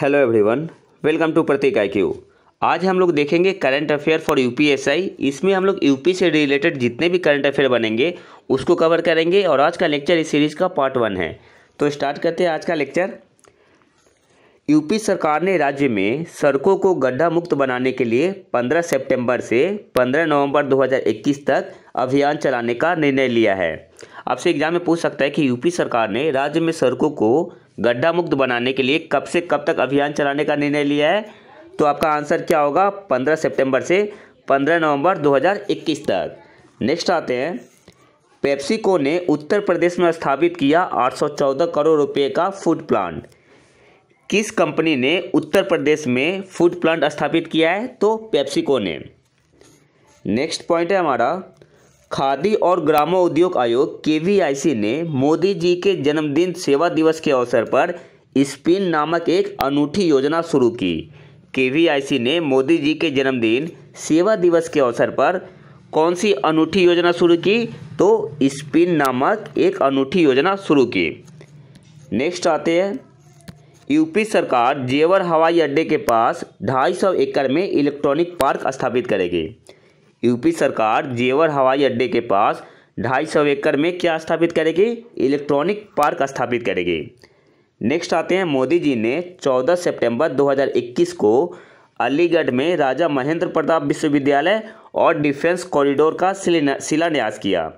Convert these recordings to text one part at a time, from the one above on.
hello everyone welcome to Prateek I Q आज हम लोग देखेंगे करंट अफेयर फॉर यूपीएसआई इसमें हम लोग यूपी से रिलेटेड जितने भी करंट अफेयर बनेंगे उसको कवर करेंगे और आज का लेक्चर इस सीरीज़ का पार्ट वन है तो स्टार्ट करते हैं आज का लेक्चर यूपी सरकार ने राज्य में सड़कों को गड्ढा मुक्त बनाने के लिए पंद्रह सेप्टेम्बर से पंद्रह नवम्बर दो तक अभियान चलाने का निर्णय लिया है आपसे एग्जाम में पूछ सकता है कि यूपी सरकार ने राज्य में सड़कों को गड्ढा मुक्त बनाने के लिए कब से कब तक अभियान चलाने का निर्णय लिया है तो आपका आंसर क्या होगा 15 सितंबर से 15 नवंबर 2021 तक नेक्स्ट आते हैं पेप्सिको ने उत्तर प्रदेश में स्थापित किया 814 करोड़ रुपए का फूड प्लांट किस कंपनी ने उत्तर प्रदेश में फूड प्लांट स्थापित किया है तो पेप्सिको ने नेक्स्ट पॉइंट है हमारा खादी और ग्रामो उद्योग आयोग के ने मोदी जी के जन्मदिन सेवा दिवस के अवसर पर स्पिन नामक एक अनूठी योजना शुरू की के ने मोदी जी के जन्मदिन सेवा दिवस के अवसर पर कौन सी अनूठी योजना शुरू की तो स्पिन नामक एक अनूठी योजना शुरू की नेक्स्ट आते हैं यूपी सरकार जेवर हवाई अड्डे के पास ढाई सौ एकड़ में इलेक्ट्रॉनिक पार्क स्थापित करेगी यूपी सरकार जेवर हवाई अड्डे के पास ढाई सौ एकड़ में क्या स्थापित करेगी इलेक्ट्रॉनिक पार्क स्थापित करेगी नेक्स्ट आते हैं मोदी जी ने 14 सितंबर 2021 को अलीगढ़ में राजा महेंद्र प्रताप विश्वविद्यालय और डिफेंस कॉरिडोर का शिलान्यास किया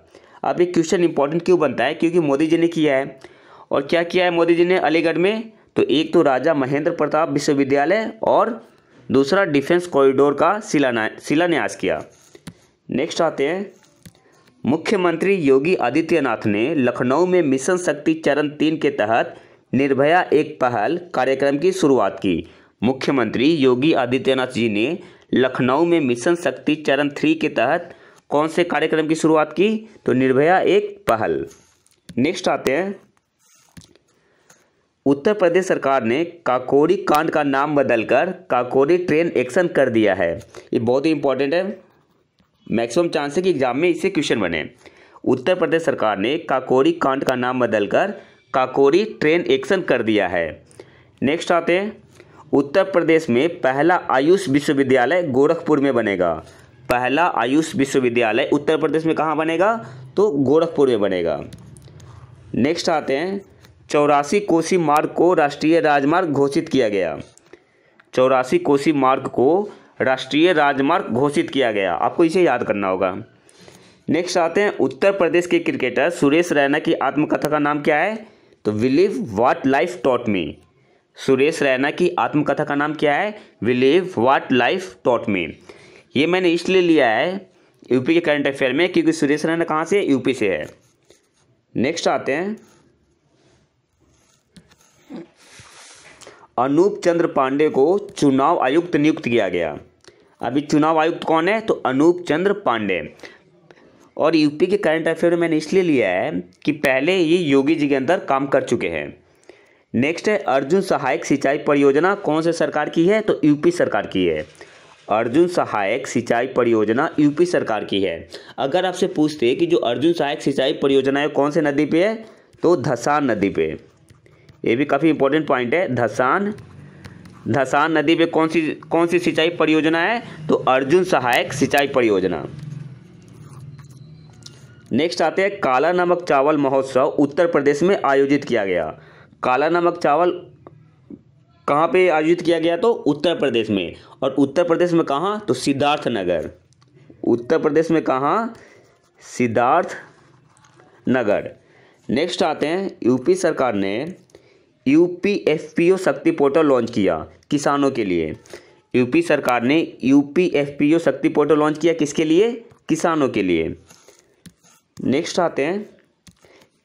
अब ये क्वेश्चन इंपॉर्टेंट क्यों बनता है क्योंकि मोदी जी ने किया है और क्या किया है मोदी जी ने अलीगढ़ में तो एक तो राजा महेंद्र प्रताप विश्वविद्यालय और दूसरा डिफेंस कॉरिडोर का शिलान्यास किया नेक्स्ट आते हैं मुख्यमंत्री योगी आदित्यनाथ ने लखनऊ में मिशन शक्ति चरण तीन के तहत निर्भया एक पहल कार्यक्रम की शुरुआत की मुख्यमंत्री योगी आदित्यनाथ जी ने लखनऊ में मिशन शक्ति चरण थ्री के तहत कौन से कार्यक्रम की शुरुआत की तो निर्भया एक पहल नेक्स्ट आते हैं उत्तर प्रदेश सरकार ने काकोरी कांड का नाम बदलकर काकोरी ट्रेन एक्शन कर दिया है ये बहुत ही इंपॉर्टेंट है मैक्सिमम चांस है कि एग्जाम में इससे क्वेश्चन बने उत्तर प्रदेश सरकार ने काकोरी कांड का नाम बदलकर काकोरी ट्रेन एक्शन कर दिया है नेक्स्ट आते हैं उत्तर प्रदेश में पहला आयुष विश्वविद्यालय गोरखपुर में बनेगा पहला आयुष विश्वविद्यालय उत्तर प्रदेश में कहाँ बनेगा तो गोरखपुर में बनेगा नेक्स्ट आते हैं चौरासी कोसी मार्ग को राष्ट्रीय राजमार्ग घोषित किया गया चौरासी कोसी मार्ग को राष्ट्रीय राजमार्ग घोषित किया गया आपको इसे याद करना होगा नेक्स्ट आते हैं उत्तर प्रदेश के क्रिकेटर सुरेश रैना की आत्मकथा का नाम क्या है तो believe what life taught me Suresh Raina की आत्मकथा का नाम क्या है विलीव वाट लाइफ टॉट मी ये मैंने इसलिए लिया है यूपी के करंट अफेयर में क्योंकि सुरेश रैना कहाँ से यूपी से है नेक्स्ट आते हैं अनूप चंद्र पांडे को चुनाव आयुक्त नियुक्त किया गया अभी चुनाव आयुक्त कौन है तो अनूप चंद्र पांडे और यूपी के करंट अफेयर मैंने इसलिए लिया है कि पहले ये योगी जी के अंदर काम कर चुके हैं नेक्स्ट है अर्जुन सहायक सिंचाई परियोजना कौन से सरकार की है तो यूपी सरकार की है अर्जुन सहायक सिंचाई परियोजना यूपी सरकार की है अगर आपसे पूछते कि जो अर्जुन सहायक सिंचाई परियोजना है कौन से नदी पे है तो धसान नदी पे ये भी काफ़ी इंपॉर्टेंट पॉइंट है धसान धसान नदी पे कौन सी कौन सी सिंचाई परियोजना है तो अर्जुन सहायक सिंचाई परियोजना नेक्स्ट आते हैं काला नमक चावल महोत्सव उत्तर प्रदेश में आयोजित किया गया काला नमक चावल कहाँ पे आयोजित किया गया तो उत्तर प्रदेश में और उत्तर प्रदेश में कहाँ तो सिद्धार्थ नगर उत्तर प्रदेश में कहाँ सिद्धार्थ नगर नेक्स्ट आते हैं यूपी सरकार ने U P F P O Shakti portal launch किया किसानों के लिए यूपी सरकार ने U P F P O Shakti portal launch किया किसके लिए किसानों के लिए नेक्स्ट आते हैं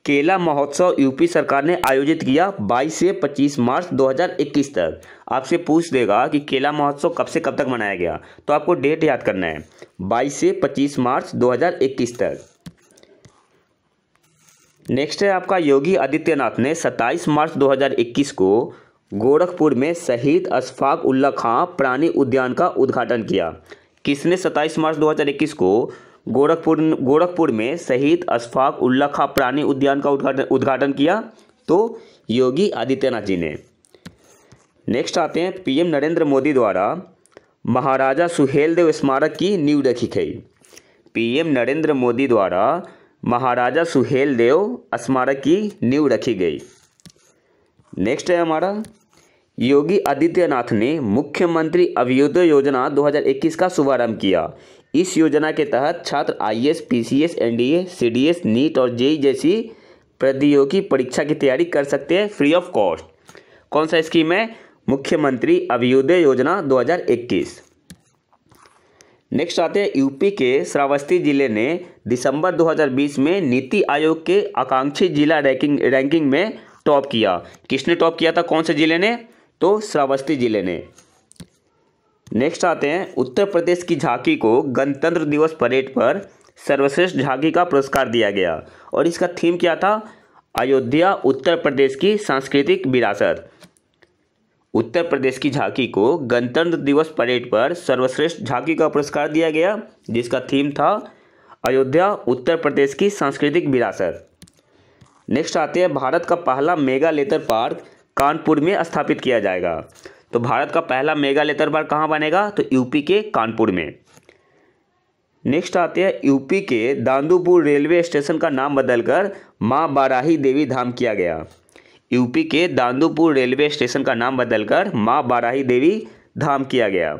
केला महोत्सव यूपी सरकार ने आयोजित किया 22 से 25 मार्च 2021 तक आपसे पूछ देगा कि केला महोत्सव कब से कब तक मनाया गया तो आपको डेट याद करना है 22 से 25 मार्च 2021 तक नेक्स्ट है आपका योगी आदित्यनाथ ने 27 मार्च 2021 को गोरखपुर में शहीद अशफाक उल्ला खां प्राणी उद्यान का उद्घाटन किया किसने 27 मार्च 2021 को गोरखपुर गोरखपुर में शहीद अशफाक उल्ला खां प्राणी उद्यान का उद्घाटन उद्घाटन किया तो योगी आदित्यनाथ जी ने नेक्स्ट आते हैं पीएम नरेंद्र मोदी द्वारा महाराजा सुहेलदेव स्मारक की नींव रखी गई पी नरेंद्र मोदी द्वारा महाराजा सुहेल देव स्मारक की नींव रखी गई नेक्स्ट है हमारा योगी आदित्यनाथ ने मुख्यमंत्री अभ्युदय योजना 2021 का शुभारंभ किया इस योजना के तहत छात्र IAS, PCS, NDA, CDS, NEET और जेई e जैसी प्रतियोगी परीक्षा की तैयारी कर सकते हैं फ्री ऑफ कॉस्ट कौन सा स्कीम है मुख्यमंत्री अभ्युदय योजना 2021 नेक्स्ट आते हैं यूपी के श्रावस्ती जिले ने दिसंबर 2020 में नीति आयोग के आकांक्षी जिला रैंकिंग रैंकिंग में टॉप किया किसने टॉप किया था कौन से जिले ने तो श्रावस्ती जिले ने नेक्स्ट आते हैं उत्तर प्रदेश की झांकी को गणतंत्र दिवस परेड पर सर्वश्रेष्ठ झांकी का पुरस्कार दिया गया और इसका थीम क्या था अयोध्या उत्तर प्रदेश की सांस्कृतिक विरासत उत्तर प्रदेश की झांकी को गणतंत्र दिवस परेड पर सर्वश्रेष्ठ झांकी का पुरस्कार दिया गया जिसका थीम था अयोध्या उत्तर प्रदेश की सांस्कृतिक विरासत नेक्स्ट आते हैं भारत का पहला मेगा लेतर पार्क कानपुर में स्थापित किया जाएगा तो भारत का पहला मेगा लेतर पार्क कहाँ बनेगा तो यूपी के कानपुर में नेक्स्ट आते हैं यूपी के दांदूपुर रेलवे स्टेशन का नाम बदलकर माँ बाराही देवी धाम किया गया यूपी के दांदूपुर रेलवे स्टेशन का नाम बदलकर माँ बाराही देवी धाम किया गया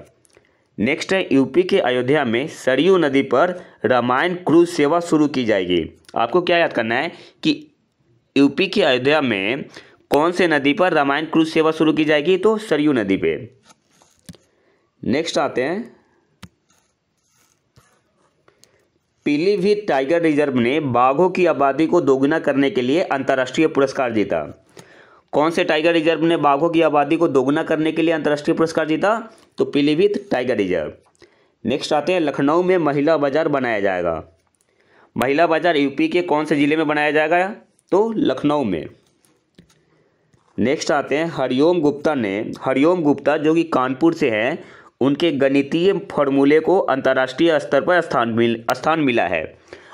नेक्स्ट है यूपी के अयोध्या में सरयू नदी पर रामायण क्रूज सेवा शुरू की जाएगी आपको क्या याद करना है कि यूपी के अयोध्या में कौन से नदी पर रामायण क्रूज सेवा शुरू की जाएगी तो सरयू नदी पे नेक्स्ट आते हैं पीलीभीत टाइगर रिजर्व ने बाघों की आबादी को दोगुना करने के लिए अंतर्राष्ट्रीय पुरस्कार जीता कौन से टाइगर रिजर्व ने बाघों की आबादी को दोगुना करने के लिए अंतर्राष्ट्रीय पुरस्कार जीता तो पीलीभीत टाइगर रिजर्व नेक्स्ट आते हैं लखनऊ में महिला बाजार बनाया जाएगा महिला बाजार यूपी के कौन से ज़िले में बनाया जाएगा तो लखनऊ में नेक्स्ट आते हैं हरिओम गुप्ता ने हरिओम गुप्ता जो कि कानपुर से हैं उनके गणितीय फॉर्मूले को अंतर्राष्ट्रीय स्तर पर स्थान मिल स्थान मिला है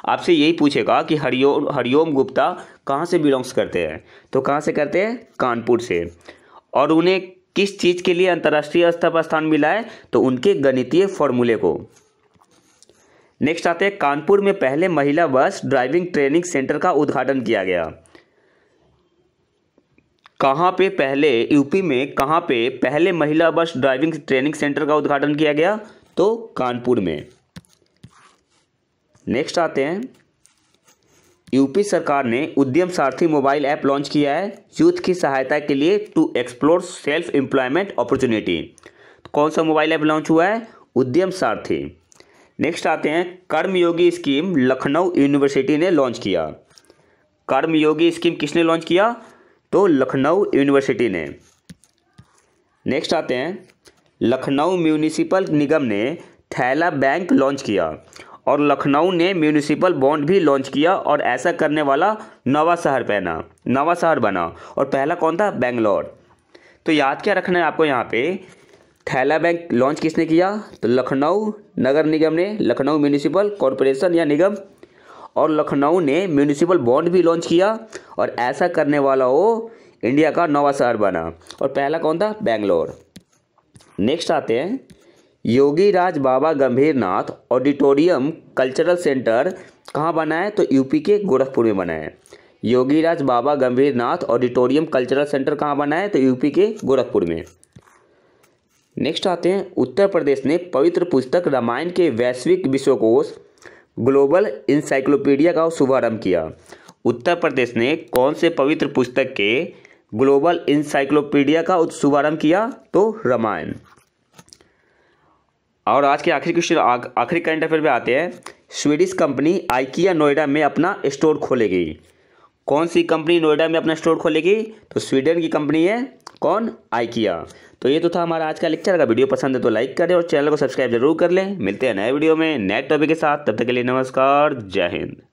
आपसे यही पूछेगा कि हरिओम हरिओम गुप्ता कहाँ से बिलोंग्स करते हैं तो कहाँ से करते हैं कानपुर से और उन्हें किस चीज़ के लिए अंतर्राष्ट्रीय स्तर पर स्थान मिला है तो उनके गणितीय फॉर्मूले को नेक्स्ट आते हैं कानपुर में पहले महिला बस ड्राइविंग ट्रेनिंग सेंटर का उद्घाटन किया गया कहाँ पे पहले यूपी में कहाँ पे पहले महिला बस ड्राइविंग ट्रेनिंग सेंटर का उद्घाटन किया गया तो कानपुर में नेक्स्ट आते हैं यूपी सरकार ने उद्यम सारथी मोबाइल ऐप लॉन्च किया है यूथ की सहायता के लिए to explore self employment opportunity कौन सा मोबाइल ऐप लॉन्च हुआ है उद्यम सारथी नेक्स्ट आते हैं कर्मयोगी स्कीम लखनऊ यूनिवर्सिटी ने लॉन्च किया कर्मयोगी स्कीम किसने लॉन्च किया तो लखनऊ यूनिवर्सिटी ने नेक्स्ट आते हैं लखनऊ म्यूनिसिपल निगम ने थैला बैंक लॉन्च किया और लखनऊ ने म्यूनिसिपल बॉन्ड भी लॉन्च किया और ऐसा करने वाला नवा शहर पहना नवा शहर बना और पहला कौन था बेंगलोर तो याद क्या रखना है आपको यहाँ पे थैला बैंक लॉन्च किसने किया तो लखनऊ नगर निगम ने लखनऊ म्यूनिसिपल कॉरपोरेशन या निगम और लखनऊ ने म्यूनिसिपल बॉन्ड भी लॉन्च किया और ऐसा करने वाला वो इंडिया का नवा शहर बना और पहला कौन था बेंगलोर नेक्स्ट आते हैं योगी राज बाबा गंभीर नाथ ऑडिटोरियम कल्चरल सेंटर कहाँ बना है तो यूपी के गोरखपुर में बना है योगी राज बाबा गंभीर नाथ ऑडिटोरियम कल्चरल सेंटर कहाँ बना है तो यूपी के गोरखपुर में नेक्स्ट आते हैं उत्तर प्रदेश ने पवित्र पुस्तक रामायण के वैश्विक विश्वकोश ग्लोबल इंसाइक्लोपीडिया का शुभारम्भ किया उत्तर प्रदेश ने कौन से पवित्र पुस्तक के ग्लोबल इंसाइक्लोपीडिया का शुभारम्भ किया तो रामायण और आज के आखिरी क्वेश्चन आखिरी करंट अफेयर पे आते हैं स्वीडिश कंपनी आइकिया नोएडा में अपना स्टोर खोलेगी कौन सी कंपनी नोएडा में अपना स्टोर खोलेगी तो स्वीडन की कंपनी है कौन आइकिया तो ये तो था हमारा आज का लेक्चर अगर वीडियो पसंद है तो लाइक करें और चैनल को सब्सक्राइब जरूर कर लें मिलते हैं नए वीडियो में नए टॉपिक के साथ तब तक के लिए नमस्कार जय हिंद